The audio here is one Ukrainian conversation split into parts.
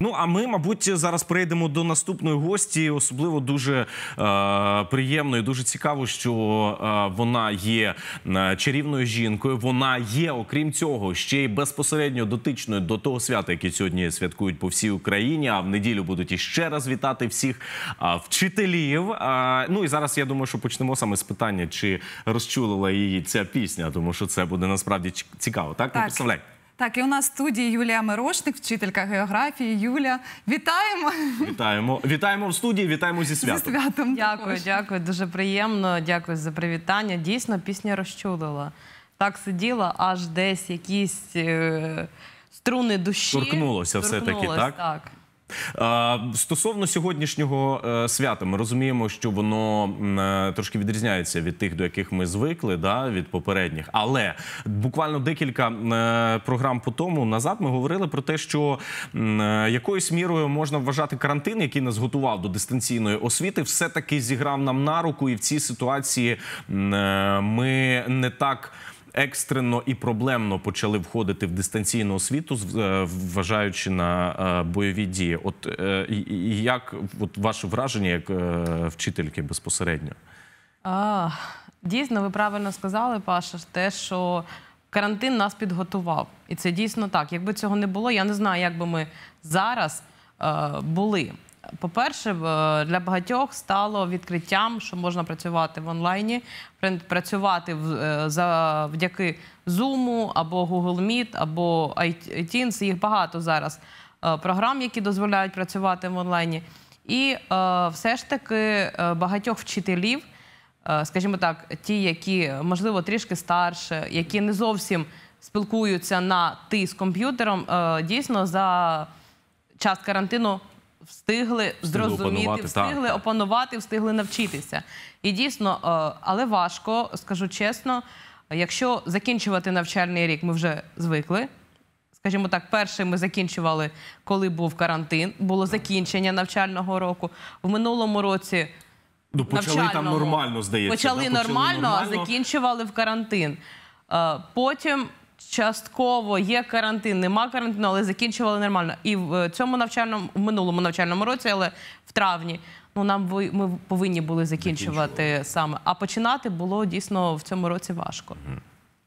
Ну а ми, мабуть, зараз прийдемо до наступної гості. Особливо дуже е, приємно і дуже цікаво, що е, вона є е, чарівною жінкою. Вона є, окрім цього, ще й безпосередньо дотичною до того свята, яке сьогодні святкують по всій Україні. А в неділю будуть іще раз вітати всіх е, вчителів. Е, ну і зараз я думаю, що почнемо саме з питання, чи розчулила її ця пісня, тому що це буде насправді цікаво. Так, ну, так. представляй. Так, і у нас в студії Юлія Мирошник, вчителька географії. Юля, вітаємо! Вітаємо Вітаємо в студії, вітаємо зі святом. Зі святом Дякую, також. дякую. Дуже приємно. Дякую за привітання. Дійсно, пісня розчулила. Так сиділа, аж десь якісь е, струни душі. Торкнулося все-таки, так? так. Стосовно сьогоднішнього е, свята, ми розуміємо, що воно е, трошки відрізняється від тих, до яких ми звикли, да, від попередніх. Але буквально декілька е, програм по тому назад ми говорили про те, що якоюсь мірою можна вважати карантин, який нас готував до дистанційної освіти, все таки зіграв нам на руку, і в цій ситуації ми не так екстрено і проблемно почали входити в дистанційну освіту, е, вважаючи на е, бойові дії. От е, як от ваше враження як вчительки безпосередньо? А, Дійсно, ви правильно сказали, Паша, те, що карантин нас підготував, і це дійсно так. Якби цього не було, я не знаю, як би ми зараз були. По-перше, для багатьох стало відкриттям, що можна працювати в онлайні, працювати е, завдяки Zoom або Google Meet, або iTunes. Їх багато зараз е, програм, які дозволяють працювати в онлайні. І е, все ж таки багатьох вчителів, скажімо так, ті, які можливо трішки старше, які не зовсім спілкуються на ти з комп'ютером, дійсно за час карантину встигли зрозуміти, встигли опанувати, встигли навчитися. І дійсно, е, але важко, скажу чесно, якщо закінчувати навчальний рік, ми вже звикли. Скажімо так, перший ми закінчували, коли був карантин, було закінчення навчального року. В минулому році ну, почали там нормально, здається. Почали, да? почали нормально, нормально, а закінчували в карантин. Е, потім Частково є карантин, нема карантину, але закінчували нормально. І в е, цьому навчальному в минулому навчальному році, але в травні, ну нам ми повинні були закінчувати саме. А починати було дійсно в цьому році важко,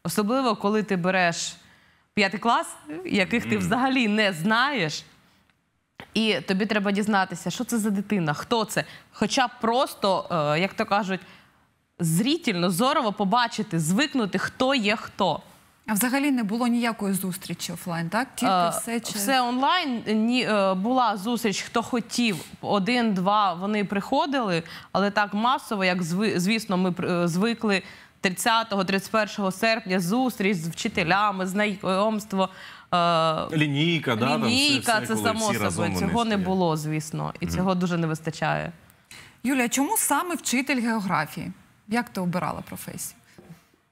особливо коли ти береш п'ятий клас, яких ти взагалі не знаєш. І тобі треба дізнатися, що це за дитина, хто це. Хоча просто, е, як то кажуть, зрітельно, зорово побачити, звикнути, хто є хто. А взагалі не було ніякої зустрічі офлайн, так? Тільки е, все чи... Все онлайн ні, е, була зустріч, хто хотів. Один-два вони приходили, але так масово, як звісно, ми е, звикли 30-31 серпня зустріч з вчителями, знайомство. Е, лінійка, да, лінійка там все, все, це само собою. Цього не було, звісно, і mm. цього дуже не вистачає. Юлія, чому саме вчитель географії? Як ти обирала професію?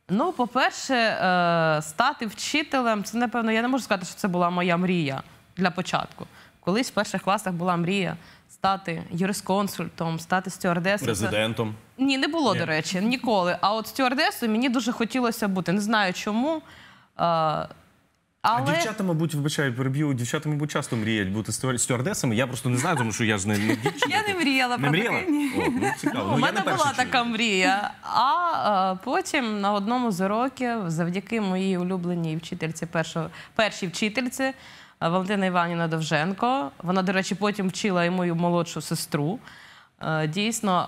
Ну, по-перше, е, стати вчителем це напевно, я не можу сказати, що це була моя мрія для початку. Колись в перших класах була мрія стати юрисконсультом, стати стюардесом. Президентом. Ні, не було, Ні. до речі, ніколи. А от стюардесою мені дуже хотілося бути. Не знаю чому. Е, але... А дівчата, мабуть, вибачають, переб'ю, дівчата, мабуть, часто мріють бути стюардесами. Я просто не знаю, тому що я ж не, не дівчина. Я не мріяла не про мріяла? О, ну, Ну, У мене була чую. така мрія. А, а е, потім на одному з років завдяки моїй улюбленій вчительці, першо, першій вчительці е, Валентина Іванівна Довженко. Вона, до речі, потім вчила і мою молодшу сестру. Е, дійсно,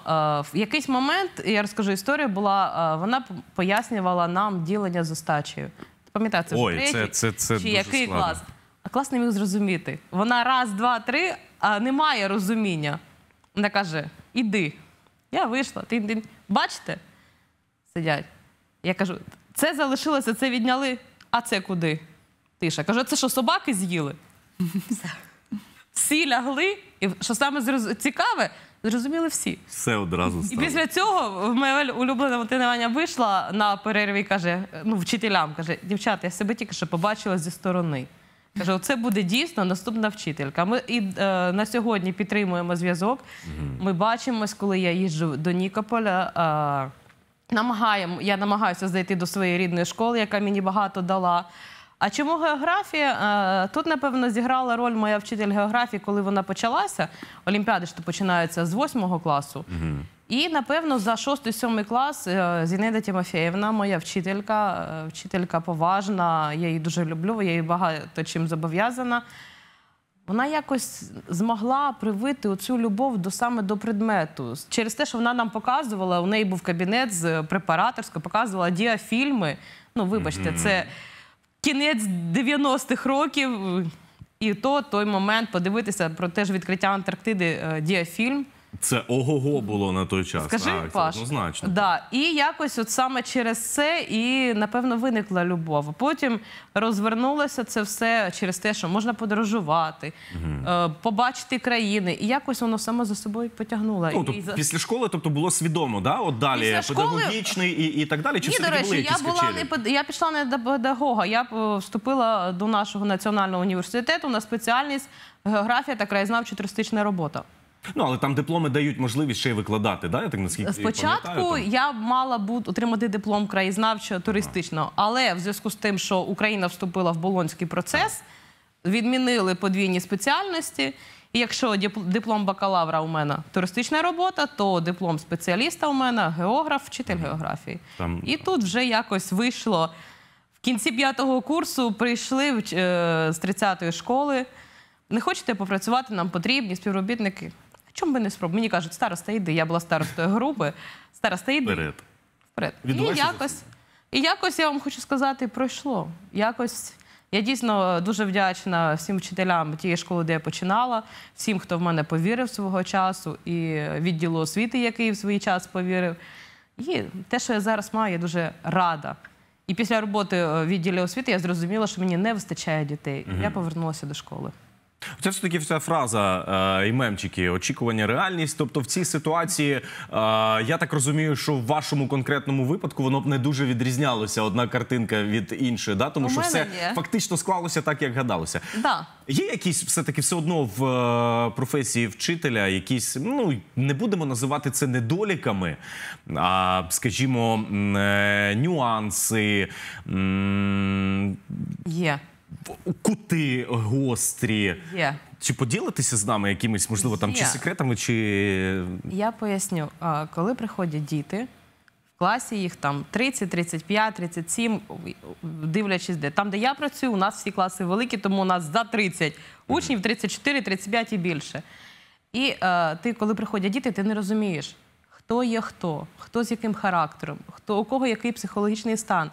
в якийсь момент я розкажу історію. Була вона пояснювала нам ділення з остачею пам'ятаю, це Ой, вже третій, це- це чи дуже який складно. клас. А клас не міг зрозуміти. Вона раз, два, три, а не має розуміння. Вона каже: іди. Я вийшла. Тин-тин. Бачите? Сидять. Я кажу: це залишилося, це відняли, а це куди? Тиша. Кажу, це що, собаки з'їли? Всі лягли. І що саме цікаве, Зрозуміли всі. Все одразу стало. І після цього моя улюблена Валентина Аня вийшла на перерві каже: ну, вчителям каже, дівчата, я себе тільки що побачила зі сторони. Каже, це буде дійсно наступна вчителька. Ми і е, на сьогодні підтримуємо зв'язок. Ми бачимось, коли я їжджу до Нікополя. Е, намагаємо, я намагаюся зайти до своєї рідної школи, яка мені багато дала. А чому географія? Е, тут, напевно, зіграла роль моя вчитель географії, коли вона почалася. Олімпіади ж то починаються з восьмого класу. І, напевно, за шостий-сьомий клас е, Зінеда Тимофєєвна, моя вчителька, е, вчителька поважна, я її дуже люблю, я її багато чим зобов'язана. Вона якось змогла привити оцю любов до саме до предмету. Через те, що вона нам показувала, у неї був кабінет з препараторською, показувала діафільми. Ну, вибачте, це кінець 90-х років, і то той момент подивитися про те ж відкриття Антарктиди е, діафільм. Це ого-го було на той час. Скажи, а, Паш, однозначно. Да. І якось, от саме через це, і напевно виникла любов. Потім розвернулося це все через те, що можна подорожувати, угу. побачити країни. І якось воно само за собою потягнуло. Ну, то, і... Після школи, тобто було свідомо, да? От далі після педагогічний школи... і і так далі. Чи Ні, до речі, були я була не пед... я пішла не до педагога. Я е, вступила до нашого національного університету на спеціальність географія та краєзнавчо-туристична робота. Ну але там дипломи дають можливість ще й викладати. Да? Я так наскільки спочатку я, я мала бути отримати диплом краєзнавчого туристичного, ага. але в зв'язку з тим, що Україна вступила в болонський процес, ага. відмінили подвійні спеціальності. І Якщо диплом бакалавра у мене туристична робота, то диплом спеціаліста у мене географ, вчитель ага. географії. Там... І тут вже якось вийшло. В кінці п'ятого курсу прийшли е, з 30-ї школи. Не хочете попрацювати, нам потрібні співробітники. Чому би не спробував? Мені кажуть, староста, йди, я була старостою групи. Староста, йди. Вперед. Вперед. І якось, і якось я вам хочу сказати, пройшло. Якось я дійсно дуже вдячна всім вчителям тієї школи, де я починала, всім, хто в мене повірив свого часу, і відділу освіти, який в свій час повірив. І те, що я зараз маю, я дуже рада. І після роботи е, в відділі освіти я зрозуміла, що мені не вистачає дітей. Я повернулася до школи. Це все таки вся фраза е, і мемчики, очікування, реальність. Тобто, в цій ситуації е, я так розумію, що в вашому конкретному випадку воно б не дуже відрізнялося одна картинка від іншої, да? тому У що все є. фактично склалося так, як гадалося. Да. Є якісь все таки все одно в е, професії вчителя, якісь ну не будемо називати це недоліками, а скажімо, е, нюанси. м, Є кути гострі. Є. Чи поділитися з нами якимись, можливо, там, чи секретами, чи. Я поясню, коли приходять діти, в класі їх там 30, 35, 37, дивлячись, де. Там, де я працюю, у нас всі класи великі, тому у нас за 30 учнів 34, 35 і більше. І е, ти, коли приходять діти, ти не розумієш, хто є хто, хто з яким характером, хто у кого який психологічний стан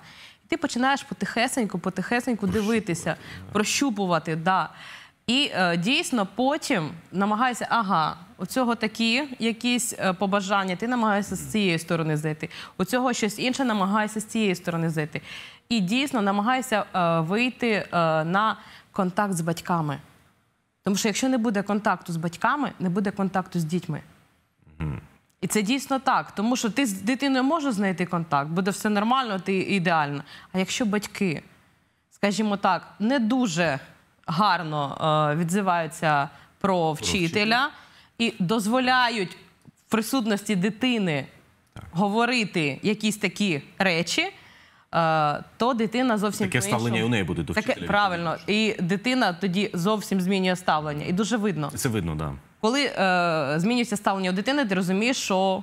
ти починаєш потихесеньку, потихесеньку дивитися, прощупувати. да. І е, дійсно потім намагайся, ага, у цього такі якісь е, побажання, ти намагаєшся з цієї сторони зайти, у цього щось інше намагаєшся з цієї сторони зайти. І дійсно намагайся е, вийти е, на контакт з батьками. Тому що якщо не буде контакту з батьками, не буде контакту з дітьми. І це дійсно так, тому що ти з дитиною можеш знайти контакт, буде все нормально, ти ідеально. А якщо батьки, скажімо так, не дуже гарно е, відзиваються про вчителя і дозволяють в присутності дитини говорити якісь такі речі. Е, то дитина зовсім таке ставлення у неї буде до вчителя. Таке, правильно, і дитина тоді зовсім змінює ставлення, і дуже видно. Це видно, да коли е, змінюється ставлення дитини, ти розумієш, що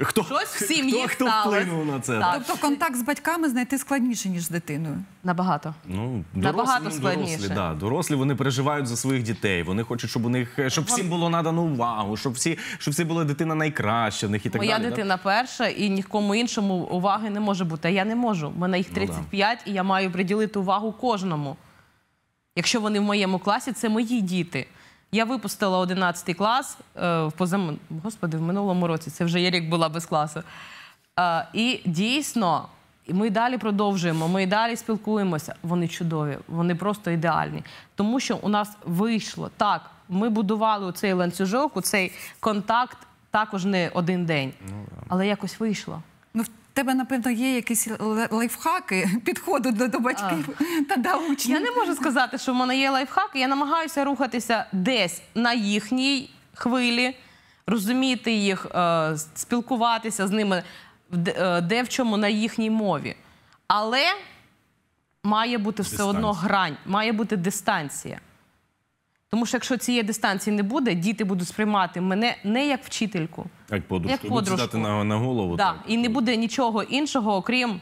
Хто, щось в сім'ї хто, хто вплинув на це? Так. Тобто контакт з батьками знайти складніше, ніж з дитиною. Набагато. Ну, Набагато ну, складніше. Дорослі, да, дорослі вони переживають за своїх дітей. Вони хочуть, щоб у них е, щоб всім було надано увагу, щоб всі, щоб всі були дитина найкраща в них і так Моя далі. да? дитина перша, і нікому іншому уваги не може бути. А я не можу. У мене їх 35, ну і я маю приділити увагу кожному. Якщо вони в моєму класі, це мої діти. Я випустила 11 клас е, в позам... Господи, в минулому році це вже є рік була без класу. Е, і дійсно, ми далі продовжуємо, ми далі спілкуємося. Вони чудові, вони просто ідеальні. Тому що у нас вийшло так. Ми будували цей ланцюжок, цей контакт також не один день, ну, але якось вийшло тебе, напевно, є якісь лайфхаки підходу до, до батьків а. та до учнів. Я не можу сказати, що в мене є лайфхаки. Я намагаюся рухатися десь на їхній хвилі, розуміти їх, е, спілкуватися з ними, е, де в чому на їхній мові. Але має бути все Дистанція. одно грань, має бути дистанція. Тому що якщо цієї дистанції не буде, діти будуть сприймати мене не як вчительку, як подружку. як ну, подружку. на, на голову. Да. Так. І не буде нічого іншого, окрім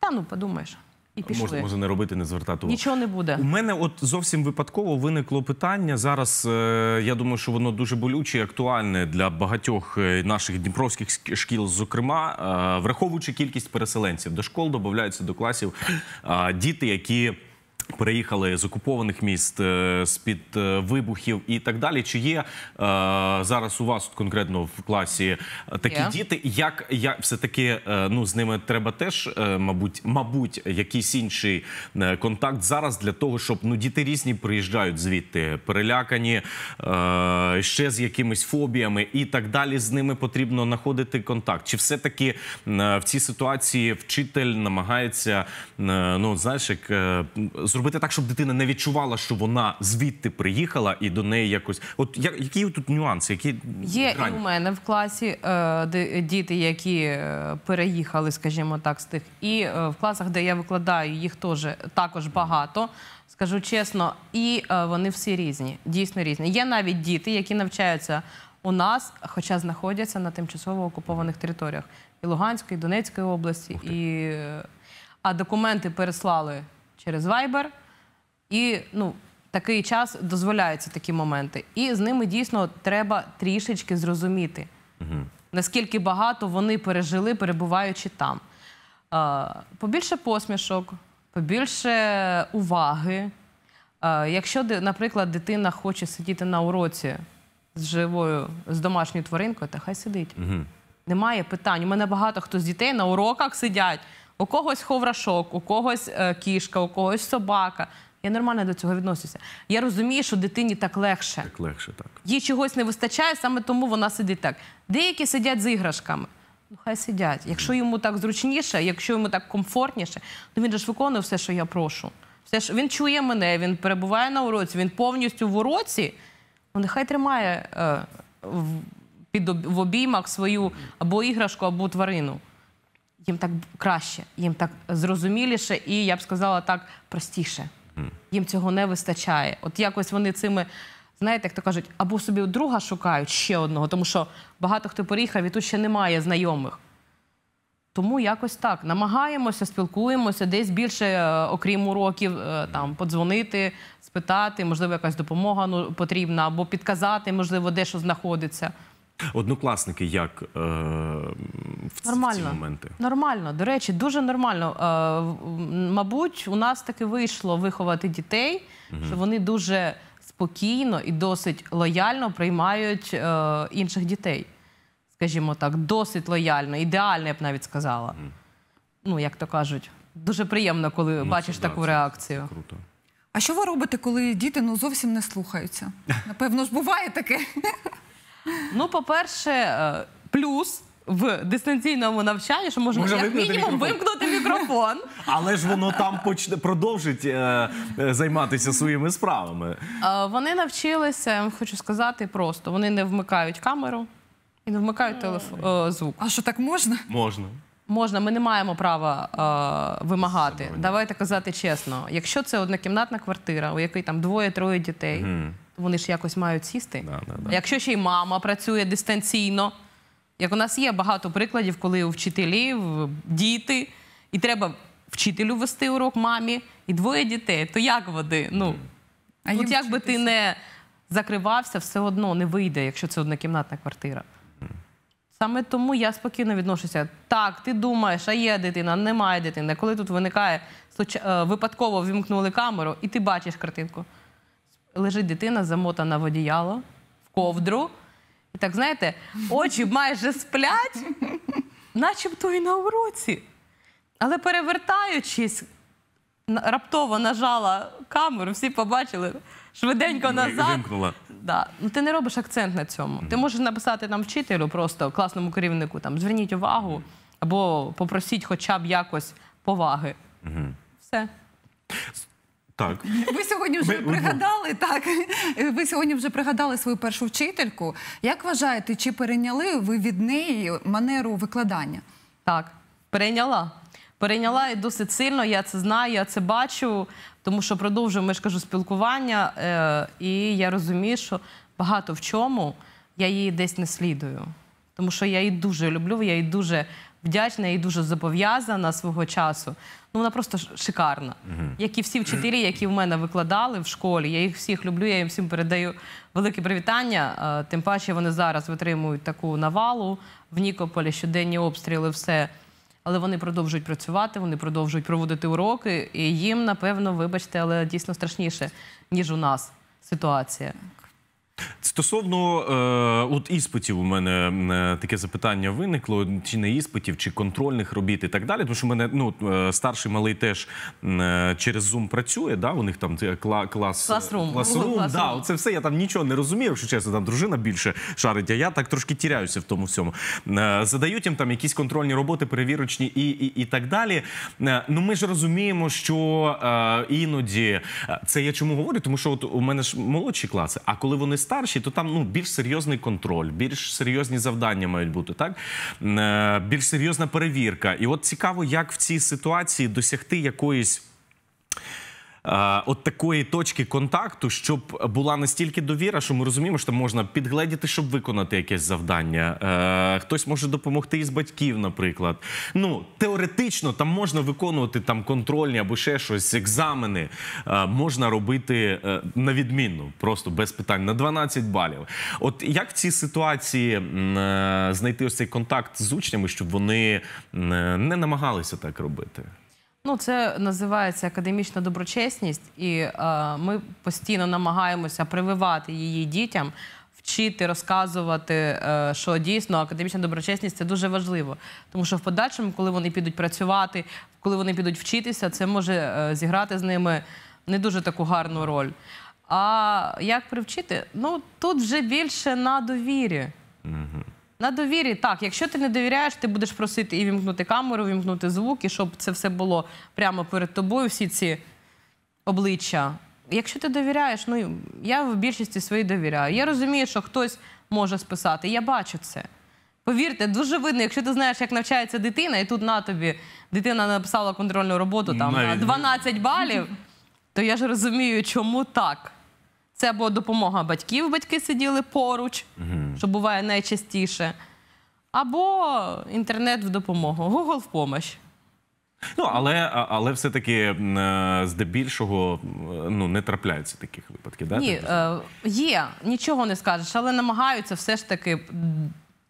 та ну подумаєш. І пішли. Можна, можна не робити, не звертати увагу. Нічого не буде. У мене от зовсім випадково виникло питання. Зараз е, я думаю, що воно дуже болюче і актуальне для багатьох е, наших дніпровських шкіл. Зокрема, е, враховуючи кількість переселенців до школ, додаються до класів діти, які. Переїхали з окупованих міст е, з під е, вибухів і так далі. Чи є е, зараз у вас конкретно в класі такі діти? Як як все таки ну з ними треба теж, мабуть, мабуть, якийсь інший контакт зараз для того, щоб ну діти різні приїжджають звідти перелякані ще з якимись фобіями і так далі. З ними потрібно знаходити контакт. Чи все таки в цій ситуації вчитель намагається ну знаєш, як зробити зробити так, щоб дитина не відчувала, що вона звідти приїхала і до неї якось. От я, які тут нюанси? Які Є грань? і у мене в класі е, діти, які е, переїхали, скажімо так, з тих, і е, в класах, де я викладаю, їх теж також багато. Скажу чесно, і е, вони всі різні, дійсно різні. Є навіть діти, які навчаються у нас, хоча знаходяться на тимчасово окупованих територіях і Луганської, і Донецької області, і е, а документи переслали через Viber. І ну, такий час дозволяються такі моменти. І з ними дійсно треба трішечки зрозуміти, угу. наскільки багато вони пережили, перебуваючи там. Е, побільше посмішок, побільше уваги. Е, якщо, наприклад, дитина хоче сидіти на уроці з живою, з домашньою тваринкою, то хай сидить. Угу. Немає питань. У мене багато хто з дітей на уроках сидять. У когось ховрашок, у когось е, кішка, у когось собака. Я нормально до цього відносюся. Я розумію, що дитині так легше. Так легше, так. Їй чогось не вистачає, саме тому вона сидить так. Деякі сидять з іграшками. Ну, хай сидять. Якщо йому так зручніше, якщо йому так комфортніше, то ну, він ж виконує все, що я прошу. Все, що... Він чує мене, він перебуває на уроці, він повністю в уроці, ну, нехай тримає е, в, під в обіймах свою або іграшку, або тварину їм так краще, їм так зрозуміліше і я б сказала так простіше. Їм цього не вистачає. От якось вони цими. Знаєте, як то кажуть, або собі друга шукають ще одного, тому що багато хто переїхав і тут ще немає знайомих. Тому якось так. Намагаємося, спілкуємося, десь більше, е, окрім уроків, е, там подзвонити, спитати, можливо, якась допомога ну, потрібна, або підказати, можливо, де що знаходиться. Однокласники як е, в, нормально. ці моменти? Нормально, до речі, дуже нормально. Е, мабуть, у нас таки вийшло виховати дітей, угу. що вони дуже спокійно і досить лояльно приймають е, інших дітей. Скажімо так, досить лояльно, ідеально, я б навіть сказала. Угу. Ну, як то кажуть, дуже приємно, коли ну, бачиш це, таку це, реакцію. Це круто. А що ви робите, коли діти ну зовсім не слухаються? Напевно ж, буває таке. Ну, по-перше, е, плюс. В дистанційному навчанні, що можна, як мінімум мікрофон. вимкнути мікрофон, але ж воно там почне продовжить е, е займатися своїми справами. Е, вони навчилися, хочу сказати, просто вони не вмикають камеру і не вмикають телефон е, звук. А що так можна? Можна. Можна, ми не маємо права е, вимагати. Давайте казати чесно. Якщо це однокімнатна квартира, у якій там двоє-троє дітей, mm. Вони ж якось мають сісти. Да, да, да. Якщо ще й мама працює дистанційно, як у нас є багато прикладів, коли у вчителів діти, і треба вчителю вести урок мамі, і двоє дітей, то як води? Ну, а Тут як би ти не закривався, все одно не вийде, якщо це однокімнатна квартира. Саме тому я спокійно відношуся. Так, ти думаєш, а є дитина, немає дитини. Коли тут виникає е, випадково ввімкнули камеру, і ти бачиш картинку лежить дитина, замотана в одіяло, в ковдру. І так, знаєте, очі майже сплять, начебто і на уроці. Але перевертаючись, раптово нажала камеру, всі побачили швиденько ну, назад. Да. Ну, Ти не робиш акцент на цьому. Ти можеш написати нам вчителю, просто класному керівнику, там, зверніть увагу або попросіть хоча б якось поваги. Все. Так, ви сьогодні вже ми, пригадали. Так ви сьогодні вже пригадали свою першу вчительку. Як вважаєте, чи перейняли ви від неї манеру викладання? Так, перейняла. Перейняла і досить сильно. Я це знаю, я це бачу, тому що продовжую, ми ж кажу спілкування, е і я розумію, що багато в чому я її десь не слідую, тому що я її дуже люблю, я її дуже вдячна і дуже зобов'язана свого часу. Ну вона просто шикарна. Як і всі вчителі, які в мене викладали в школі. Я їх всіх люблю. Я їм всім передаю велике привітання. Е, тим паче вони зараз витримують таку навалу в Нікополі, щоденні обстріли, все. Але вони продовжують працювати, вони продовжують проводити уроки, і їм, напевно, вибачте, але дійсно страшніше ніж у нас ситуація. Стосовно е, от іспитів, у мене е, таке запитання виникло: чи не іспитів, чи контрольних робіт і так далі. Тому що в мене ну е, старший малий теж е, через Zoom працює. Да, у них там кла клас класрум. Класрум, Да, це все я там нічого не розумію. Що чесно, там дружина більше шарить. А я так трошки тіряюся в тому всьому. Е, задають їм там якісь контрольні роботи, перевірочні і і, і так далі. Е, ну ми ж розуміємо, що іноді це я чому говорю, тому що от у мене ж молодші класи, а коли вони старші, то там ну більш серйозний контроль, більш серйозні завдання мають бути, так е, більш серйозна перевірка. І от цікаво, як в цій ситуації досягти якоїсь от такої точки контакту, щоб була настільки довіра, що ми розуміємо, що можна підгледіти, щоб виконати якесь завдання. Е, хтось може допомогти із батьків, наприклад. Ну теоретично там можна виконувати там контрольні або ще щось, екзамени е, можна робити е, на відмінну, просто без питань на 12 балів. От як в цій ситуації знайти ось цей контакт з учнями, щоб вони не намагалися так робити? Ну, це називається академічна доброчесність, і е, ми постійно намагаємося прививати її дітям, вчити, розказувати, е, що дійсно академічна доброчесність це дуже важливо. Тому що в подальшому, коли вони підуть працювати, коли вони підуть вчитися, це може е, зіграти з ними не дуже таку гарну роль. А як привчити? Ну тут вже більше на довірі. Угу. На довірі так, якщо ти не довіряєш, ти будеш просити і вімкнути камеру, вімкнути звук, і щоб це все було прямо перед тобою, всі ці обличчя. Якщо ти довіряєш, ну я в більшості своїй довіряю. Я розумію, що хтось може списати. Я бачу це. Повірте, дуже видно, якщо ти знаєш, як навчається дитина, і тут на тобі дитина написала контрольну роботу ну, там на 12 балів, то я ж розумію, чому так. Це або допомога батьків, батьки сиділи поруч, що буває найчастіше, або інтернет в допомогу, Google в помощь. Ну, але але все-таки е, здебільшого е, ну, не трапляються таких випадків. так? Ні, е, є, нічого не скажеш, але намагаються все ж таки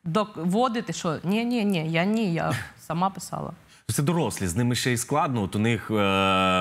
доводити, що ні, ні, ні, я ні, я сама писала. Ну, це дорослі, з ними ще й складно. От у них, е,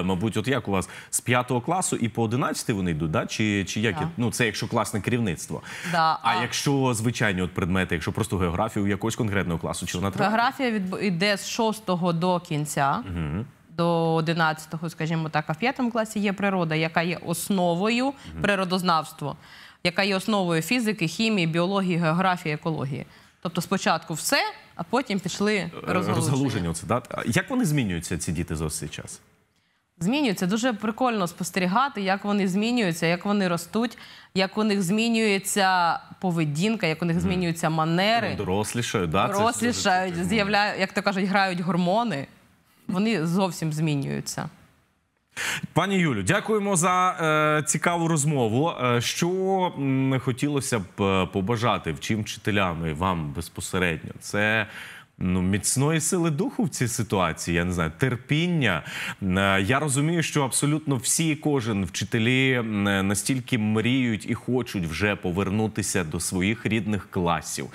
мабуть, от як у вас з п'ятого класу і по 11 вони йдуть, да? чи чи як? Да. Ну, це якщо класне керівництво. Да. А якщо звичайні от предмети, якщо просто географію якогось конкретного класу, чи вона треба? Географія від... йде з шостого до кінця. Угу. До 11-го, скажімо так, а в 5 класі є природа, яка є основою природознавства, яка є основою фізики, хімії, біології, географії, екології. Тобто, спочатку все, а потім пішли е, розгалуження. Розгалуження оце, да? Як вони змінюються, ці діти за ось цей час? Змінюються. Дуже прикольно спостерігати, як вони змінюються, як вони ростуть, як у них змінюється поведінка, як у них змінюються манери. Дорослішають, да? дорослішають, з'являють, як то кажуть, грають гормони. Вони зовсім змінюються. Пані Юлю, дякуємо за е, цікаву розмову. Е, що хотілося б е, побажати чим вчителям і вам безпосередньо? Це ну, міцної сили духу в цій ситуації, я не знаю, терпіння. Е, я розумію, що абсолютно всі, кожен вчителі е, настільки мріють і хочуть вже повернутися до своїх рідних класів,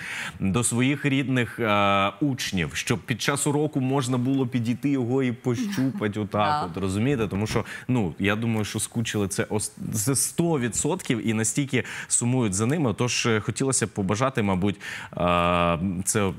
до своїх рідних е учнів, щоб під час уроку можна було підійти його і пощупати. Отак, от розумієте, тому що ну я думаю, що скучили це за 100% і настільки сумують за ними. Тож е, хотілося б побажати, мабуть, е це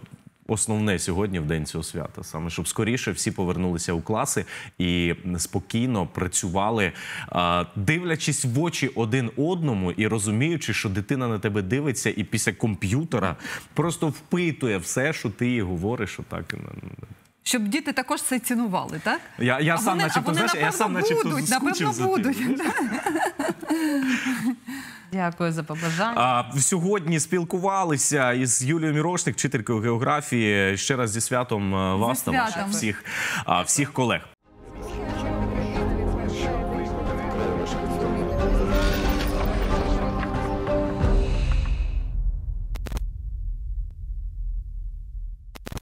основне сьогодні в день цього свята, саме щоб скоріше всі повернулися у класи і спокійно працювали, е, дивлячись в очі один одному і розуміючи, що дитина на тебе дивиться, і після комп'ютера просто впитує все, що ти їй говориш, отак. Щоб діти також це цінували, так? Я я а сам вони, начебто, а вони, знаєш, напевно, я сам будуть, напевно, будуть. Дякую за побажання. А, Сьогодні спілкувалися із Юлією Мірошник, вчителькою географії. Ще раз зі святом е, вас та всіх, всіх колег.